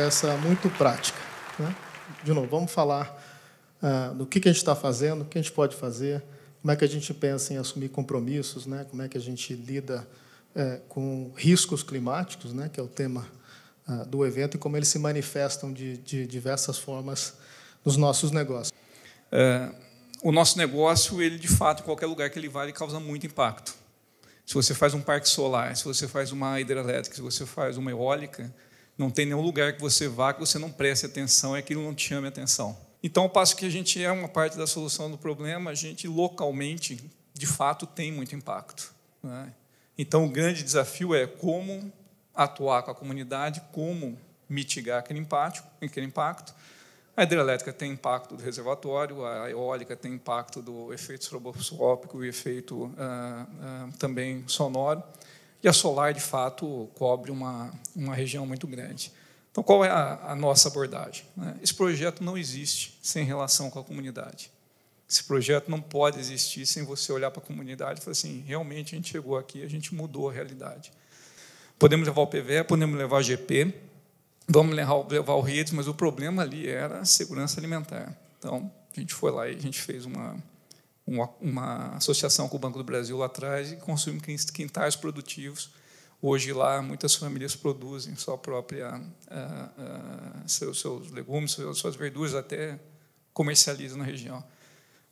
conversa muito prática. Né? De novo, vamos falar ah, do que, que a gente está fazendo, o que a gente pode fazer, como é que a gente pensa em assumir compromissos, né? como é que a gente lida eh, com riscos climáticos, né? que é o tema ah, do evento, e como eles se manifestam de, de diversas formas nos nossos negócios. É, o nosso negócio, ele de fato, em qualquer lugar que ele vá ele causa muito impacto. Se você faz um parque solar, se você faz uma hidrelétrica, se você faz uma eólica, não tem nenhum lugar que você vá que você não preste atenção e aquilo não te chame atenção. Então, ao passo que a gente é uma parte da solução do problema, a gente localmente, de fato, tem muito impacto. Né? Então, o grande desafio é como atuar com a comunidade, como mitigar aquele impacto, aquele impacto. A hidrelétrica tem impacto do reservatório, a eólica tem impacto do efeito estroboscópico e efeito ah, ah, também sonoro. E a solar, de fato, cobre uma, uma região muito grande. Então, qual é a, a nossa abordagem? Né? Esse projeto não existe sem relação com a comunidade. Esse projeto não pode existir sem você olhar para a comunidade e falar assim: realmente a gente chegou aqui, a gente mudou a realidade. Podemos levar o PVE, podemos levar o GP, vamos levar o REDS, mas o problema ali era a segurança alimentar. Então, a gente foi lá e a gente fez uma, uma, uma associação com o Banco do Brasil lá atrás e consumimos quintais produtivos. Hoje lá muitas famílias produzem sua própria ah, ah, seus, seus, legumes, suas verduras até comercializam na região.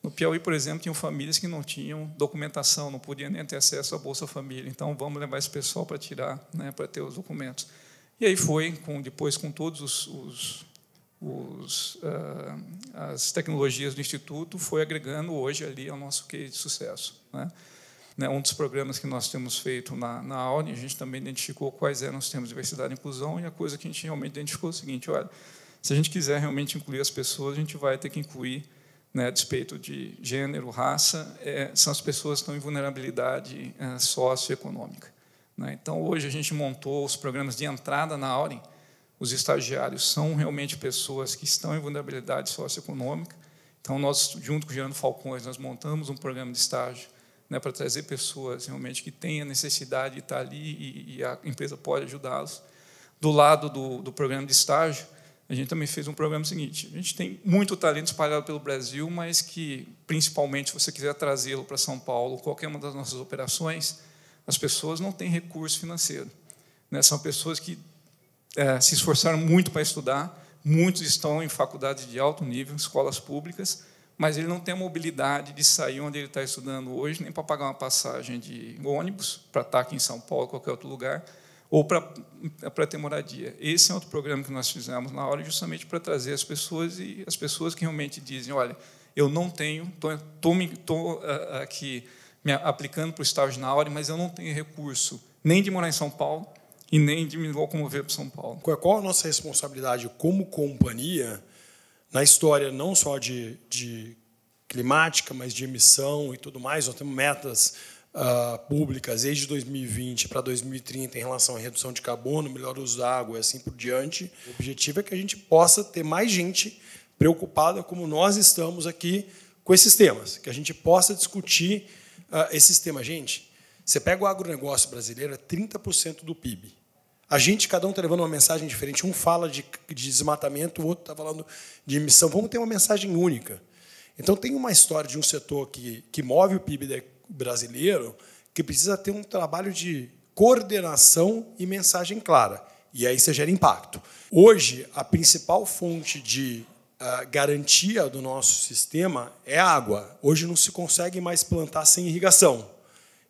No Piauí, por exemplo, tinham famílias que não tinham documentação, não podiam nem ter acesso à Bolsa Família. Então vamos levar esse pessoal para tirar, né, para ter os documentos. E aí foi com depois com todos os, os os, uh, as tecnologias do Instituto foi agregando hoje ali ao nosso que de sucesso. Né? né? um dos programas que nós temos feito na, na Audi, a gente também identificou quais eram os temas de diversidade e inclusão, e a coisa que a gente realmente identificou é o seguinte, olha, se a gente quiser realmente incluir as pessoas, a gente vai ter que incluir, né, a despeito de gênero, raça, é, são as pessoas que estão em vulnerabilidade é, socioeconômica. Né? Então, hoje, a gente montou os programas de entrada na Audi, os estagiários são realmente pessoas que estão em vulnerabilidade socioeconômica. Então, nós, junto com o Gerando Falcões, nós montamos um programa de estágio né, para trazer pessoas realmente que têm a necessidade de estar ali e, e a empresa pode ajudá-los. Do lado do, do programa de estágio, a gente também fez um programa seguinte. A gente tem muito talento espalhado pelo Brasil, mas que, principalmente, se você quiser trazê-lo para São Paulo, qualquer uma das nossas operações, as pessoas não têm recurso financeiro. Né? São pessoas que é, se esforçaram muito para estudar, muitos estão em faculdades de alto nível, escolas públicas, mas ele não tem a mobilidade de sair onde ele está estudando hoje, nem para pagar uma passagem de ônibus, para estar aqui em São Paulo, ou qualquer outro lugar, ou para, para ter moradia. Esse é outro programa que nós fizemos na hora, justamente para trazer as pessoas e as pessoas que realmente dizem, olha, eu não tenho, estou eh, eh, aqui me aplicando para o estágio na hora, mas eu não tenho recurso nem de morar em São Paulo, e nem de me locomover para São Paulo. Qual a nossa responsabilidade como companhia na história não só de, de climática, mas de emissão e tudo mais? Nós temos metas uh, públicas desde 2020 para 2030 em relação à redução de carbono, melhor uso da água e assim por diante. O objetivo é que a gente possa ter mais gente preocupada como nós estamos aqui com esses temas, que a gente possa discutir uh, ah, esses temas. Gente, você pega o agronegócio brasileiro, é 30% do PIB. A gente, cada um está levando uma mensagem diferente. Um fala de, de desmatamento, o outro está falando de emissão. Vamos ter uma mensagem única. Então, tem uma história de um setor que, que move o PIB brasileiro que precisa ter um trabalho de coordenação e mensagem clara. E aí você gera impacto. Hoje, a principal fonte de ah, garantia do nosso sistema é a água. Hoje não se consegue mais plantar sem irrigação.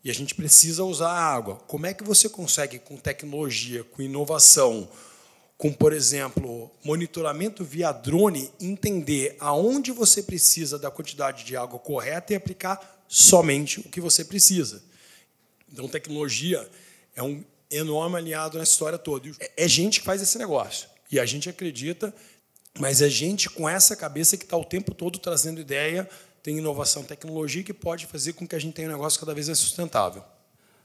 E a gente precisa usar água. Como é que você consegue, com tecnologia, com inovação, com, por exemplo, monitoramento via drone, entender aonde você precisa da quantidade de água correta e aplicar somente o que você precisa? Então, tecnologia é um enorme aliado nessa história toda. É, é gente que faz esse negócio. E a gente acredita, mas é gente com essa cabeça que está o tempo todo trazendo ideia tem inovação, tecnologia que pode fazer com que a gente tenha um negócio cada vez mais sustentável.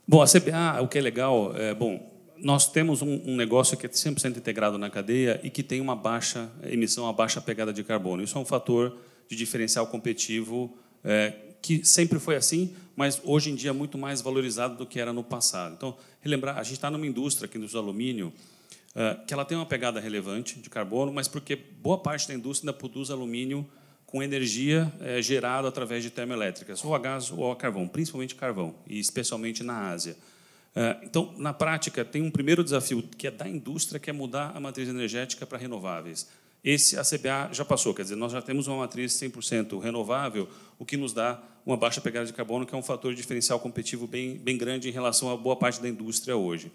Bom, a CPA, o que é legal, é, bom, nós temos um, um, negócio que é 100% integrado na cadeia e que tem uma baixa emissão, uma baixa pegada de carbono. Isso é um fator de diferencial competitivo é, que sempre foi assim, mas hoje em dia é muito mais valorizado do que era no passado. Então, relembrar, a gente está numa indústria aqui nos alumínio é, que ela tem uma pegada relevante de carbono, mas porque boa parte da indústria ainda produz alumínio com energia é, gerada através de termoelétricas, ou a gás ou a carvão, principalmente carvão, e especialmente na Ásia. É, então, na prática, tem um primeiro desafio que é da indústria, que é mudar a matriz energética para renováveis. Esse a CBA já passou, quer dizer, nós já temos uma matriz 100% renovável, o que nos dá uma baixa pegada de carbono, que é um fator diferencial competitivo bem, bem grande em relação a boa parte da indústria hoje.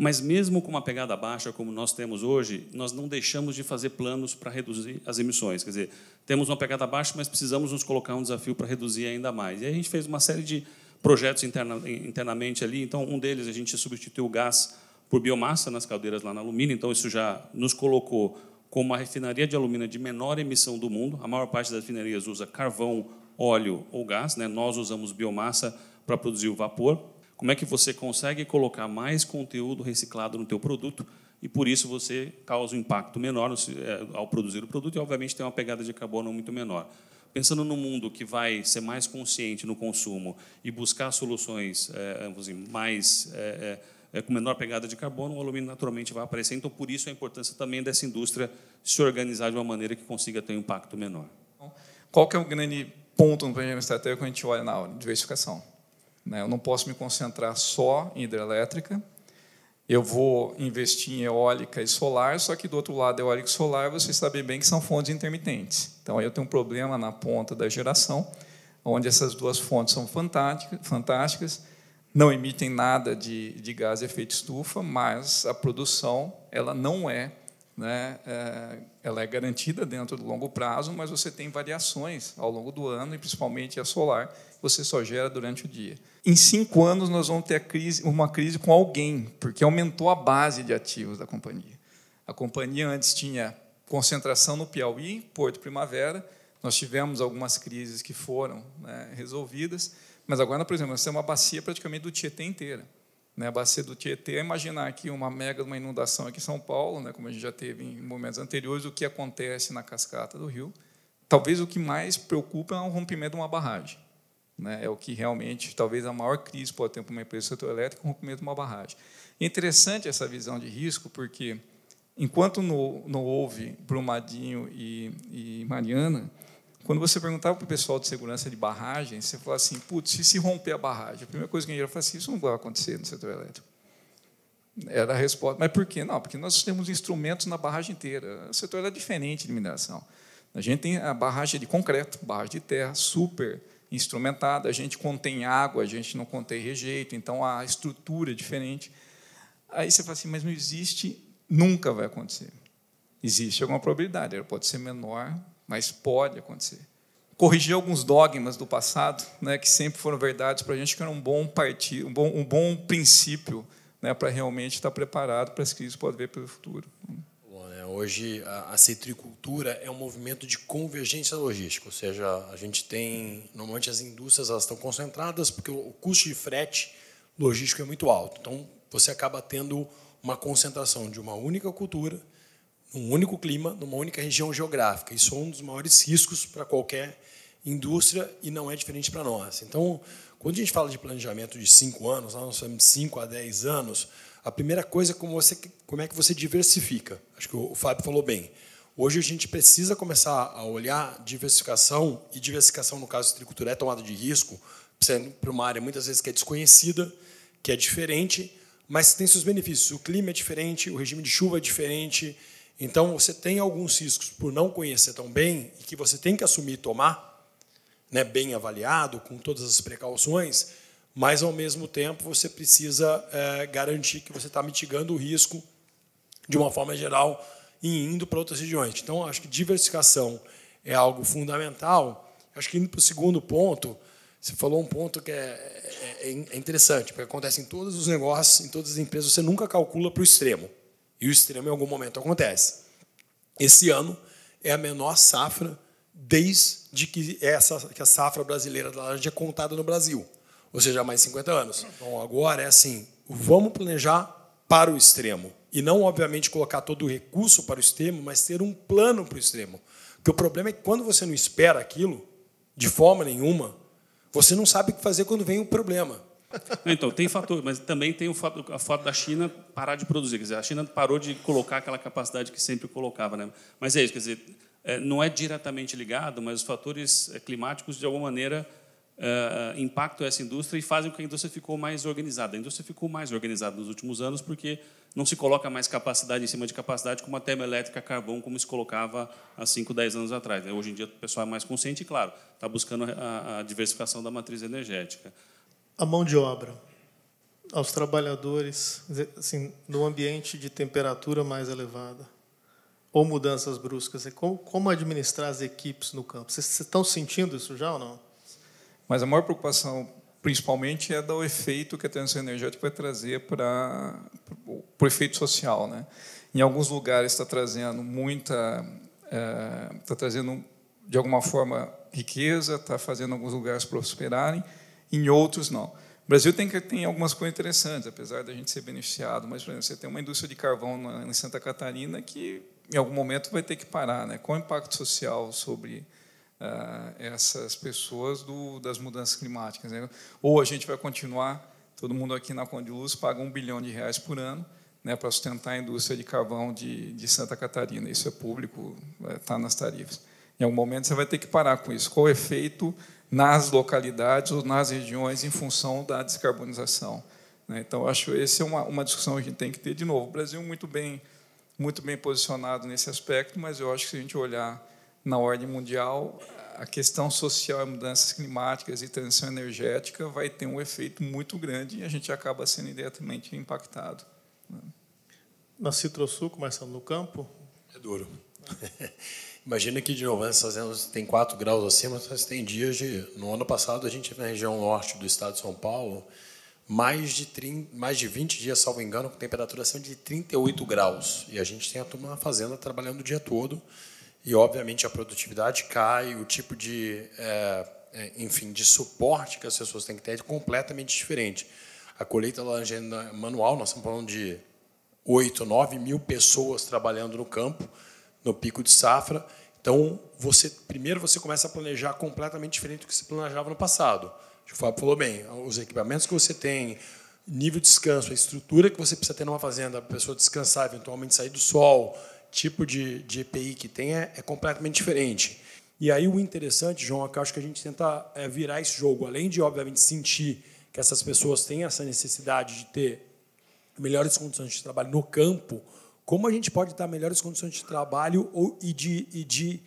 Mas mesmo com uma pegada baixa como nós temos hoje, nós não deixamos de fazer planos para reduzir as emissões. Quer dizer, temos uma pegada baixa, mas precisamos nos colocar um desafio para reduzir ainda mais. E aí a gente fez uma série de projetos interna, internamente ali. Então, um deles a gente substituiu o gás por biomassa nas caldeiras lá na alumínio. Então, isso já nos colocou como a refinaria de alumínio de menor emissão do mundo. A maior parte das refinarias usa carvão, óleo ou gás. Né? Nós usamos biomassa para produzir o vapor como é que você consegue colocar mais conteúdo reciclado no teu produto e, por isso, você causa um impacto menor é, ao produzir o produto e, obviamente, tem uma pegada de carbono muito menor. Pensando no mundo que vai ser mais consciente no consumo e buscar soluções é, mais... É, é, é, com menor pegada de carbono, o alumínio naturalmente vai aparecer. Então, por isso, a importância também dessa indústria se organizar de uma maneira que consiga ter um impacto menor. Então, qual que é o grande ponto no planejamento estratégico quando a gente olha na aula? Diversificação. Né? Eu não posso me concentrar só em hidrelétrica. Eu vou investir em eólica e solar, só que do outro lado, eólica e solar, vocês sabem bem que são fontes intermitentes. Então, aí eu tenho um problema na ponta da geração, onde essas duas fontes são fantásticas, não emitem nada de, de gás de efeito estufa, mas a produção ela não é né, é, ela é garantida dentro do longo prazo, mas você tem variações ao longo do ano, e principalmente a solar, você só gera durante o dia. Em cinco anos, nós vamos ter crise, uma crise com alguém, porque aumentou a base de ativos da companhia. A companhia antes tinha concentração no Piauí, Porto Primavera, nós tivemos algumas crises que foram né, resolvidas, mas agora, por exemplo, nós temos uma bacia praticamente do Tietê inteira né, a bacia do Tietê, é imaginar aqui uma mega uma inundação aqui em São Paulo, né, como a gente já teve em momentos anteriores, o que acontece na cascata do rio. Talvez o que mais preocupa é o rompimento de uma barragem. Né, é o que realmente, talvez, a maior crise pode ter para uma empresa do setor elétrico, o rompimento de uma barragem. É interessante essa visão de risco, porque enquanto não, não houve Brumadinho e, e Mariana, quando você perguntava para o pessoal de segurança de barragem, você falava assim, putz, e se romper a barragem? A primeira coisa que a gente fala assim, isso não vai acontecer no setor elétrico. Era a resposta. Mas por quê? Não, porque nós temos instrumentos na barragem inteira. O setor era é diferente de mineração. A gente tem a barragem de concreto, barragem de terra, super instrumentada. A gente contém água, a gente não contém rejeito, então a estrutura é diferente. Aí você fala assim, mas não existe, nunca vai acontecer. Existe alguma probabilidade, ela pode ser menor mas pode acontecer. Corrigir alguns dogmas do passado, né, que sempre foram verdades para a gente, que era um bom partido, um bom, um bom princípio né, para realmente estar preparado para as crises que pode ver pelo futuro. Né, hoje, a, citricultura é um movimento de convergência logística, ou seja, a gente tem, normalmente as indústrias elas estão concentradas porque o custo de frete logístico é muito alto. Então, você acaba tendo uma concentração de uma única cultura num único clima, numa única região geográfica. Isso é um dos maiores riscos para qualquer indústria e não é diferente para nós. Então, quando a gente fala de planejamento de cinco anos, nós somos cinco a dez anos, a primeira coisa é como, você, como é que você diversifica. Acho que o Fábio falou bem. Hoje a gente precisa começar a olhar diversificação, e diversificação, no caso de agricultura, é tomada de risco, para uma área muitas vezes que é desconhecida, que é diferente, mas tem seus benefícios. O clima é diferente, o regime de chuva é diferente, então, você tem alguns riscos por não conhecer tão bem e que você tem que assumir e tomar, né, bem avaliado, com todas as precauções, mas, ao mesmo tempo, você precisa é, garantir que você está mitigando o risco de uma forma geral e indo para outras regiões. Então, acho que diversificação é algo fundamental. Acho que indo para o segundo ponto, você falou um ponto que é, é, é, é interessante, porque acontece em todos os negócios, em todas as empresas, você nunca calcula para o extremo. E o extremo em algum momento acontece. Esse ano é a menor safra desde que, essa, que a safra brasileira da laranja é contada no Brasil, ou seja, há mais de 50 anos. Então, agora é assim, vamos planejar para o extremo. E não, obviamente, colocar todo o recurso para o extremo, mas ter um plano para o extremo. Porque o problema é que quando você não espera aquilo, de forma nenhuma, você não sabe o que fazer quando vem o problema. Então, tem fator, mas também tem o fato, a foto da China parar de produzir. Quer dizer, a China parou de colocar aquela capacidade que sempre colocava. Né? Mas é isso, quer dizer, é, não é diretamente ligado, mas os fatores é, climáticos, de alguma maneira, é, impactam essa indústria e fazem com que a indústria ficou mais organizada. A indústria ficou mais organizada nos últimos anos porque não se coloca mais capacidade em cima de capacidade como a termoelétrica a carvão, como se colocava há 5, 10 anos atrás. Né? Hoje em dia, o pessoal é mais consciente e, claro, está buscando a diversificação da matriz energética a mão de obra, aos trabalhadores, assim, no ambiente de temperatura mais elevada, ou mudanças bruscas? É como, como administrar as equipes no campo? Vocês, vocês estão sentindo isso já ou não? Mas a maior preocupação, principalmente, é do efeito que a transição energética vai trazer para, o efeito social, né? Em alguns lugares está trazendo muita, é, está trazendo de alguma forma riqueza, está fazendo alguns lugares prosperarem, em outros não. O Brasil tem, tem algumas coisas interessantes, apesar da gente ser beneficiado, mas exemplo, você tem uma indústria de carvão na, em Santa Catarina que, em algum momento, vai ter que parar. Né? Qual o impacto social sobre ah, essas pessoas do, das mudanças climáticas? Né? Ou a gente vai continuar, todo mundo aqui na Conde Luz paga um bilhão de reais por ano né, para sustentar a indústria de carvão de, de Santa Catarina. Isso é público, está eh, nas tarifas. Em algum momento você vai ter que parar com isso. Qual o efeito nas localidades ou nas regiões em função da descarbonização? Né? Então, acho que essa é uma, uma discussão que a gente tem que ter de novo. O Brasil muito bem, muito bem posicionado nesse aspecto, mas eu acho que se a gente olhar na ordem mundial, a questão social e mudanças climáticas e transição energética vai ter um efeito muito grande e a gente acaba sendo diretamente impactado. Né? Na Citrosul, começando no campo? É duro. Imagina que de novo, essas fazendas tem 4 graus acima, mas tem dias de. No ano passado, a gente teve na região norte do estado de São Paulo mais de, 30, mais de 20 dias, salvo engano, com temperatura acima de 38 graus. E a gente tem a turma na fazenda trabalhando o dia todo. E, obviamente, a produtividade cai, o tipo de, é, é enfim, de suporte que as pessoas têm que ter é completamente diferente. A colheita laranjeira manual, nós estamos falando de 8, 9 mil pessoas trabalhando no campo no pico de safra. Então, você primeiro você começa a planejar completamente diferente do que se planejava no passado. O Fábio falou bem, os equipamentos que você tem, nível de descanso, a estrutura que você precisa ter numa fazenda, a pessoa descansar, eventualmente sair do sol, tipo de, de EPI que tem é, é completamente diferente. E aí o interessante, João, é que acho que a gente tenta é, virar esse jogo, além de, obviamente, sentir que essas pessoas têm essa necessidade de ter melhores condições de trabalho no campo, como a gente pode dar melhores condições de trabalho ou, e de, e de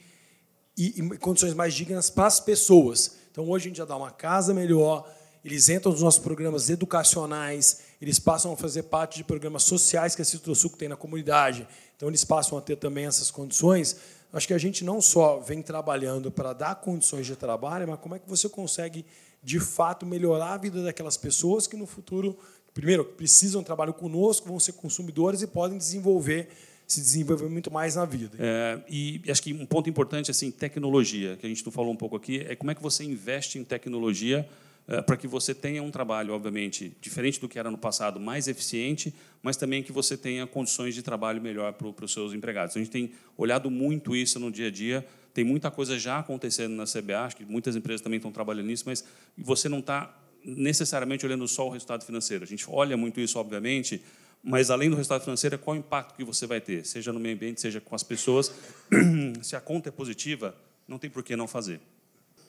e, e condições mais dignas para as pessoas. Então, hoje a gente já dá uma casa melhor, eles entram nos nossos programas educacionais, eles passam a fazer parte de programas sociais que a Citrosuco tem na comunidade. Então, eles passam a ter também essas condições. Acho que a gente não só vem trabalhando para dar condições de trabalho, mas como é que você consegue, de fato, melhorar a vida daquelas pessoas que no futuro primeiro, precisam trabalhar conosco, vão ser consumidores e podem desenvolver se desenvolver muito mais na vida. É, e acho que um ponto importante assim, tecnologia, que a gente falou um pouco aqui, é como é que você investe em tecnologia é, para que você tenha um trabalho, obviamente, diferente do que era no passado, mais eficiente, mas também que você tenha condições de trabalho melhor para os seus empregados. A gente tem olhado muito isso no dia a dia. Tem muita coisa já acontecendo na CBA, acho que muitas empresas também estão trabalhando nisso, mas você não está necessariamente olhando só o resultado financeiro. A gente olha muito isso, obviamente, mas além do resultado financeiro, qual o impacto que você vai ter, seja no meio ambiente, seja com as pessoas. Se a conta é positiva, não tem por que não fazer.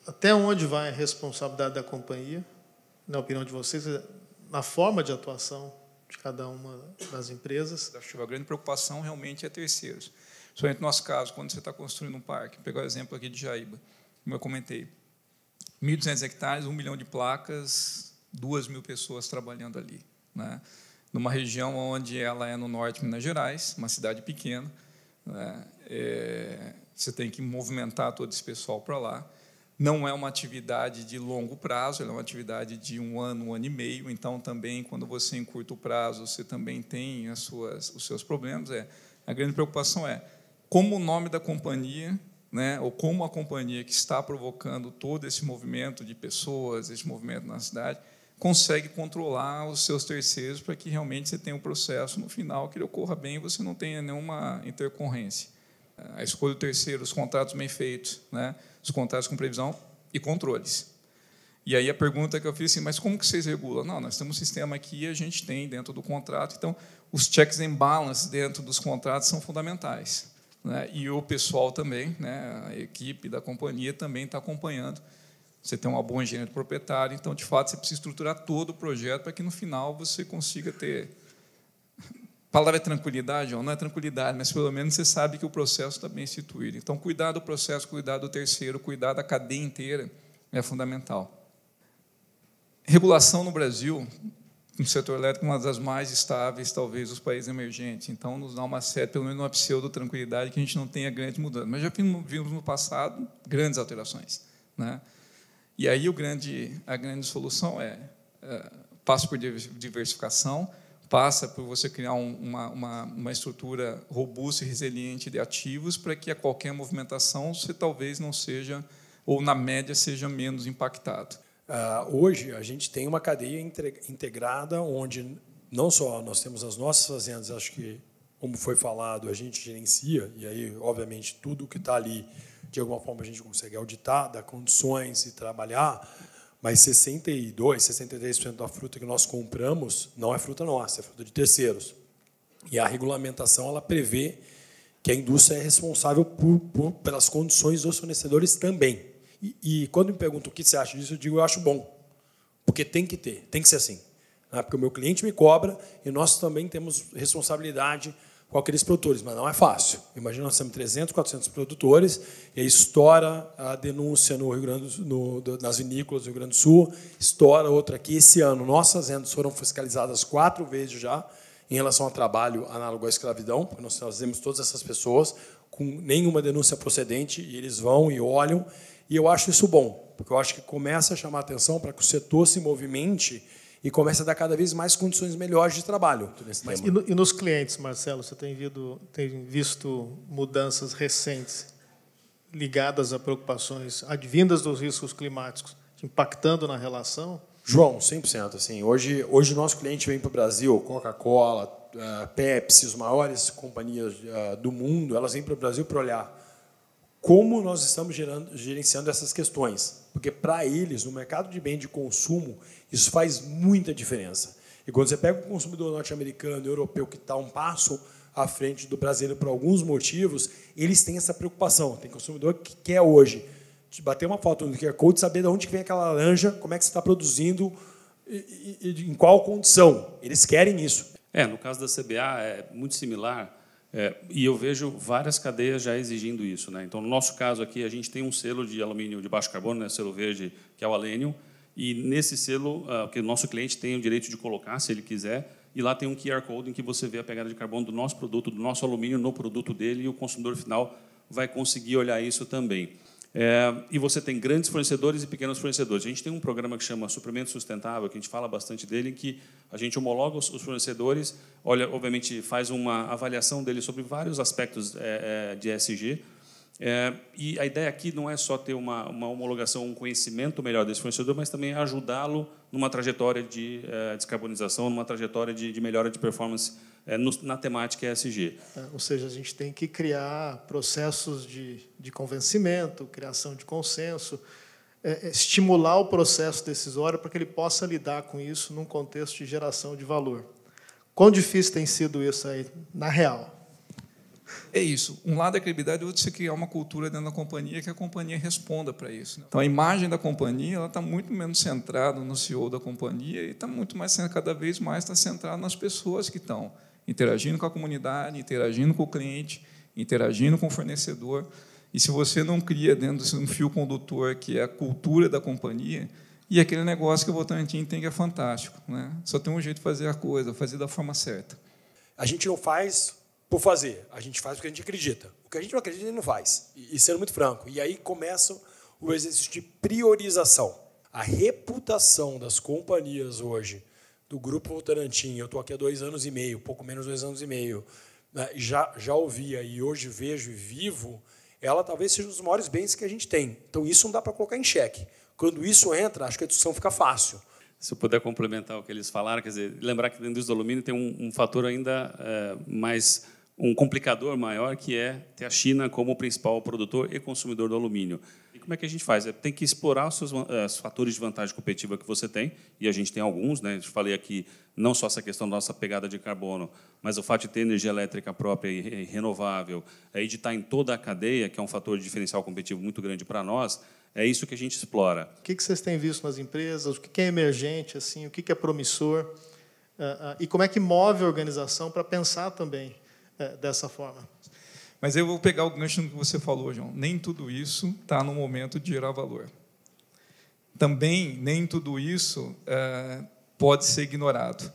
Até onde vai a responsabilidade da companhia, na opinião de vocês, na forma de atuação de cada uma das empresas? Acho que a grande preocupação realmente é terceiros. Somente no nosso caso, quando você está construindo um parque, vou pegar o exemplo aqui de Jaíba, como eu comentei, 1.200 hectares, 1 milhão de placas, 2 mil pessoas trabalhando ali. Né? Numa região onde ela é no norte de Minas Gerais, uma cidade pequena, né? é, você tem que movimentar todo esse pessoal para lá. Não é uma atividade de longo prazo, ela é uma atividade de um ano, um ano e meio. Então, também, quando você em curto prazo, você também tem as suas, os seus problemas. É, a grande preocupação é como o nome da companhia né, ou como a companhia que está provocando todo esse movimento de pessoas, esse movimento na cidade, consegue controlar os seus terceiros para que realmente você tenha um processo no final que ele ocorra bem e você não tenha nenhuma intercorrência. Eh, a escolha do terceiro, os contratos bem feitos, né, os contratos com previsão e controles. E aí a pergunta que eu fiz é assim, mas como que vocês regulam? Não, nós temos um sistema aqui, a gente tem dentro do contrato, então os checks and balances dentro dos contratos são fundamentais. Né? E o pessoal também, né? a equipe da companhia também está acompanhando. Você tem uma boa engenharia de proprietário, então, de fato, você precisa estruturar todo o projeto para que, no final, você consiga ter... A palavra é tranquilidade, não é tranquilidade, mas pelo menos você sabe que o processo está bem instituído. Então, cuidar do processo, cuidar do terceiro, cuidar da cadeia inteira é fundamental. Regulação no Brasil um setor elétrico, uma das mais estáveis, talvez, dos países emergentes. Então, nos dá uma certa, pelo menos uma pseudo-tranquilidade que a gente não tenha grande mudança. Mas já vimos no passado grandes alterações. Né? E aí o grande, a grande solução é, é passa por diversificação, passa por você criar um, uma, uma, uma estrutura robusta e resiliente de ativos para que a qualquer movimentação você talvez não seja, ou na média, seja menos impactado. Ah, hoje, a gente tem uma cadeia integrada onde não só nós temos as nossas fazendas, acho que, como foi falado, a gente gerencia, e aí, obviamente, tudo que está ali, de alguma forma, a gente consegue auditar, dar condições e trabalhar, mas 62, 63% da fruta que nós compramos não é fruta nossa, é fruta de terceiros. E a regulamentação ela prevê que a indústria é responsável por, por, pelas condições dos fornecedores também. E, e, quando me perguntam o que você acha disso, eu digo, eu acho bom. Porque tem que ter, tem que ser assim. Né? Porque o meu cliente me cobra e nós também temos responsabilidade com aqueles produtores, mas não é fácil. Imagina, nós temos 300, 400 produtores, e aí estoura a denúncia no Rio Grande no, nas vinícolas do Rio Grande do Sul, estoura outra aqui. Esse ano, nossas rendas foram fiscalizadas quatro vezes já, em relação ao trabalho análogo à escravidão, porque nós trazemos todas essas pessoas com nenhuma denúncia procedente, e eles vão e olham, e eu acho isso bom, porque eu acho que começa a chamar atenção para que o setor se movimente e começa a dar cada vez mais condições melhores de trabalho nesse Mas, e, no, e, nos clientes, Marcelo, você tem, vido, tem visto mudanças recentes ligadas a preocupações advindas dos riscos climáticos, impactando na relação? João, 100%. Assim, hoje, hoje o nosso cliente vem para o Brasil, Coca-Cola, eh, Pepsi, as maiores companhias eh, do mundo, elas vêm para o Brasil para olhar como nós estamos gerando, gerenciando essas questões. Porque para eles, no mercado de bem de consumo, isso faz muita diferença. E quando você pega o consumidor norte-americano, europeu, que está um passo à frente do brasileiro por alguns motivos, eles têm essa preocupação. Tem consumidor que quer hoje bater uma foto no QR Code, saber de onde vem aquela laranja, como é que você está produzindo, e, e, em qual condição. Eles querem isso. É, no caso da CBA é muito similar é, e eu vejo várias cadeias já exigindo isso. Né? Então, no nosso caso aqui, a gente tem um selo de alumínio de baixo carbono, né, selo verde, que é o Alenium, e nesse selo, uh, que o nosso cliente tem o direito de colocar, se ele quiser, e lá tem um QR Code em que você vê a pegada de carbono do nosso produto, do nosso alumínio no produto dele, e o consumidor final vai conseguir olhar isso também. É, e você tem grandes fornecedores e pequenos fornecedores. A gente tem um programa que chama Suprimento Sustentável, que a gente fala bastante dele, em que a gente homologa os, fornecedores, olha, obviamente, faz uma avaliação dele sobre vários aspectos é, é de ESG. É, e a ideia aqui não é só ter uma, uma homologação, um conhecimento melhor desse fornecedor, mas também ajudá-lo numa trajetória de é, descarbonização, numa trajetória de, de melhora de performance é, no, na temática ESG. É, ou seja, a gente tem que criar processos de, de convencimento, criação de consenso, é, é, estimular o processo decisório para que ele possa lidar com isso num contexto de geração de valor. Quão difícil tem sido isso aí, na real? É isso. Um lado é a credibilidade, o outro é criar uma cultura dentro da companhia que a companhia responda para isso. Né? Então, a imagem da companhia ela está muito menos centrada no CEO da companhia e está muito mais cada vez mais está centrada nas pessoas que estão interagindo com a comunidade, interagindo com o cliente, interagindo com o fornecedor. E se você não cria dentro de um fio condutor que é a cultura da companhia, e aquele negócio que o Votorantim que é fantástico, né? Só tem um jeito de fazer a coisa, fazer da forma certa. A gente não faz por fazer, a gente faz porque a gente acredita. O que a gente não acredita, a gente não faz. e sendo muito franco, e aí começa o exercício de priorização. A reputação das companhias hoje do Grupo Tarantim, eu estou aqui há dois anos e meio, pouco menos dois anos e meio, né? já, já ouvia e hoje vejo e vivo, ela talvez seja um dos maiores bens que a gente tem. Então, isso não dá para colocar em xeque. Quando isso entra, acho que a discussão fica fácil. Se eu puder complementar o que eles falaram, quer dizer, lembrar que dentro do alumínio tem um, um fator ainda é, mais um complicador maior que é ter a China como principal produtor e consumidor do alumínio como é que a gente faz? É, tem que explorar os seus eh, os fatores de vantagem competitiva que você tem, e a gente tem alguns, né? Eu falei aqui não só essa questão da nossa pegada de carbono, mas o fato de ter energia elétrica própria e renovável, é editar em toda a cadeia, que é um fator de diferencial competitivo muito grande para nós, é isso que a gente explora. O que vocês têm visto nas empresas? O que é emergente, assim? o que é promissor? Ah, ah, e como é que move a organização para pensar também eh, dessa forma? Mas eu vou pegar o gancho no que você falou, João. Nem tudo isso está no momento de gerar valor. Também, nem tudo isso é, pode ser ignorado.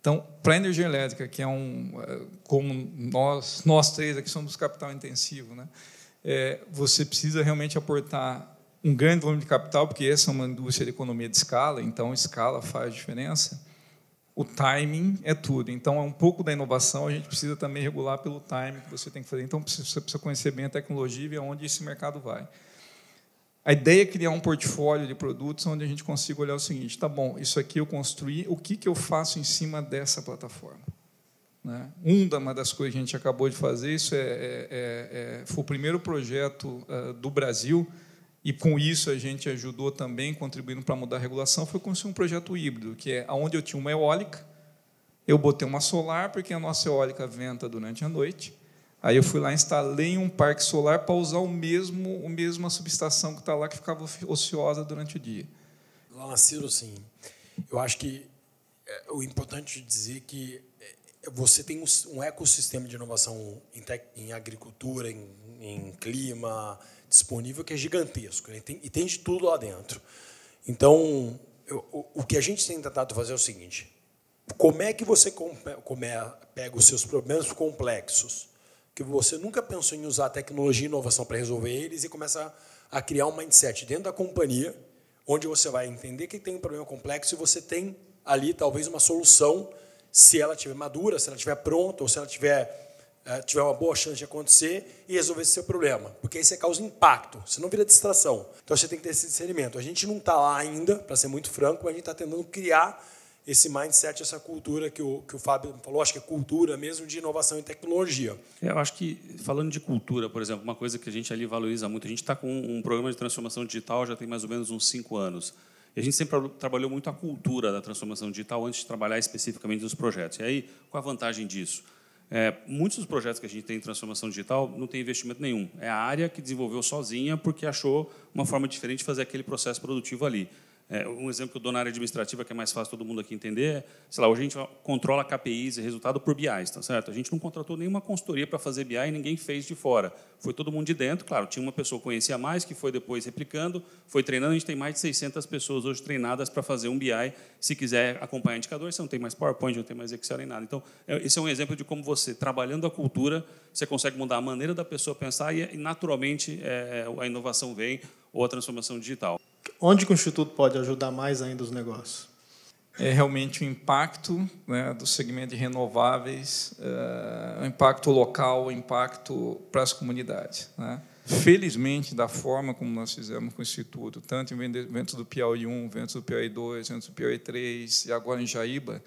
Então, para a energia elétrica, que é um, é, como nós, nós três aqui somos capital intensivo, né? É, você precisa realmente aportar um grande volume de capital, porque essa é uma indústria de economia de escala, então escala faz diferença o timing é tudo. Então, é um pouco da inovação, a gente precisa também regular pelo timing que você tem que fazer. Então, você precisa conhecer bem a tecnologia e aonde esse mercado vai. A ideia é criar um portfólio de produtos onde a gente consiga olhar o seguinte: tá bom, isso aqui eu construí, o que, que eu faço em cima dessa plataforma? Né? Uma das coisas que a gente acabou de fazer, isso é, é, é, é foi o primeiro projeto eh, do Brasil e com isso a gente ajudou também, contribuindo para mudar a regulação, foi construir um projeto híbrido, que é onde eu tinha uma eólica, eu botei uma solar, porque a nossa eólica venta durante a noite, aí eu fui lá instalei um parque solar para usar o mesmo, o mesmo a subestação que está lá, que ficava ociosa durante o dia. Lá na Ciro, sim. Eu acho que é, o importante dizer que você tem um ecossistema de inovação em, tec, em agricultura, em, em, clima disponível que é gigantesco né? tem, e tem de tudo lá dentro. Então, eu, o, o, que a gente tem tentado fazer é o seguinte: como é que você come, come, pega os seus problemas complexos, que você nunca pensou em usar tecnologia e inovação para resolver eles, e começa a, a criar um mindset dentro da companhia, onde você vai entender que tem um problema complexo e você tem ali talvez uma solução se ela estiver madura, se ela estiver pronta, ou se ela tiver, eh, tiver uma boa chance de acontecer e resolver esse seu problema. Porque aí você causa impacto, você não vira distração. Então você tem que ter esse discernimento. A gente não está lá ainda, para ser muito franco, mas a gente está tentando criar esse mindset, essa cultura que o, que o Fábio falou, acho que é cultura mesmo de inovação e tecnologia. Eu acho que, falando de cultura, por exemplo, uma coisa que a gente ali valoriza muito, a gente está com um programa de transformação digital já tem mais ou menos uns cinco anos. E a gente sempre trabalhou muito a cultura da transformação digital antes de trabalhar especificamente nos projetos. E aí, qual a vantagem disso? É, muitos dos projetos que a gente tem em transformação digital não tem investimento nenhum. É a área que desenvolveu sozinha porque achou uma forma diferente de fazer aquele processo produtivo ali. É, um exemplo que eu dou na área administrativa, que é mais fácil todo mundo aqui entender, é, sei lá, hoje a gente controla KPIs e resultado por BIs, tá certo? A gente não contratou nenhuma consultoria para fazer BI e ninguém fez de fora. Foi todo mundo de dentro, claro, tinha uma pessoa que conhecia mais, que foi depois replicando, foi treinando, a gente tem mais de 600 pessoas hoje treinadas para fazer um BI, se quiser acompanhar indicadores, você não tem mais PowerPoint, não tem mais Excel nem nada. Então, é, esse é um exemplo de como você, trabalhando a cultura, você consegue mudar a maneira da pessoa pensar e, naturalmente, é, é, a inovação vem ou a transformação digital. Onde o Instituto pode ajudar mais ainda os negócios? É realmente o impacto né, do segmento de renováveis, eh, o impacto local, o impacto para as comunidades. Né? Felizmente, da forma como nós fizemos com o Instituto, tanto em Ventos do Piauí 1, Ventos do Piauí 2, Ventos do Piauí 3 e agora em Jaíba,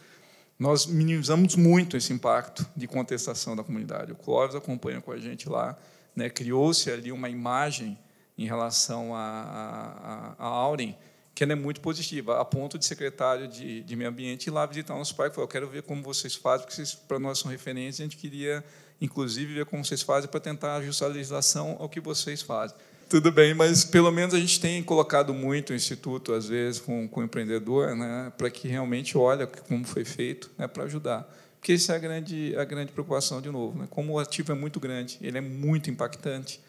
nós minimizamos muito esse impacto de contestação da comunidade. O Clóvis acompanha com a gente lá, né, criou-se ali uma imagem em relação à Aurem, que ela é muito positiva, a ponto de secretário de, de meio ambiente ir lá visitar o nosso parque. Falou, eu quero ver como vocês fazem, porque para nós são referência, a gente queria, inclusive, ver como vocês fazem para tentar ajustar a legislação ao que vocês fazem. Tudo bem, mas pelo menos a gente tem colocado muito o Instituto, às vezes, com, com o empreendedor, né, para que realmente olhe como foi feito né, para ajudar. Porque essa é a grande, a grande preocupação, de novo. Né, como o ativo é muito grande, ele é muito impactante,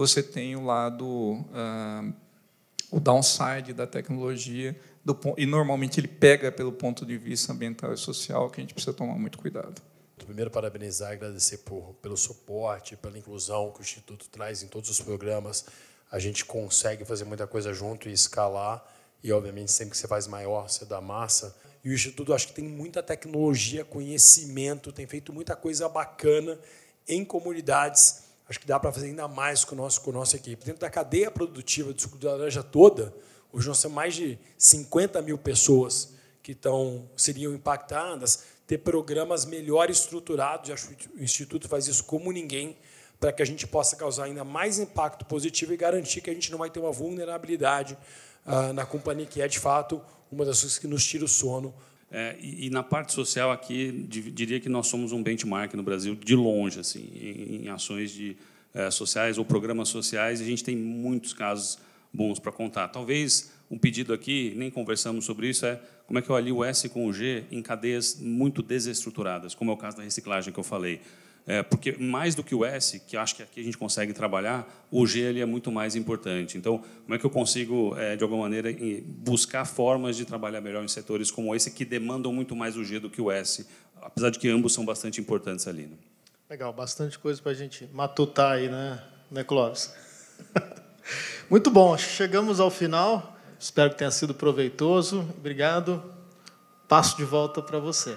você tem o lado, ah, o downside da tecnologia, do, e normalmente ele pega pelo ponto de vista ambiental e social, que a gente precisa tomar muito cuidado. Então, primeiro, parabenizar e agradecer por, pelo suporte, pela inclusão que o Instituto traz em todos os programas. A gente consegue fazer muita coisa junto e escalar, e obviamente sempre que você faz maior, você dá massa. E o Instituto acho que tem muita tecnologia, conhecimento, tem feito muita coisa bacana em comunidades Acho que dá para fazer ainda mais com, nosso, com a nossa equipe. Dentro da cadeia produtiva do suco de laranja toda, hoje nós temos mais de 50 mil pessoas que estão, seriam impactadas, ter programas melhor estruturados, acho que o Instituto faz isso como ninguém, para que a gente possa causar ainda mais impacto positivo e garantir que a gente não vai ter uma vulnerabilidade ah, na companhia, que é, de fato, uma das coisas que nos tira o sono é, e, e, na parte social aqui, diria que nós somos um benchmark no Brasil de longe, assim, em, em ações de, é, sociais ou programas sociais, a gente tem muitos casos bons para contar. Talvez um pedido aqui, nem conversamos sobre isso, é como é que eu alio o S com o G em cadeias muito desestruturadas, como é o caso da reciclagem que eu falei. É, porque mais do que o S, que acho que aqui a gente consegue trabalhar, o G ele é muito mais importante. Então, como é que eu consigo, é, de alguma maneira, buscar formas de trabalhar melhor em setores como esse que demandam muito mais o G do que o S, apesar de que ambos são bastante importantes ali. Né? Legal, bastante coisa para a gente matutar aí, né, né Clóvis? muito bom, chegamos ao final. Espero que tenha sido proveitoso. Obrigado. Passo de volta para você.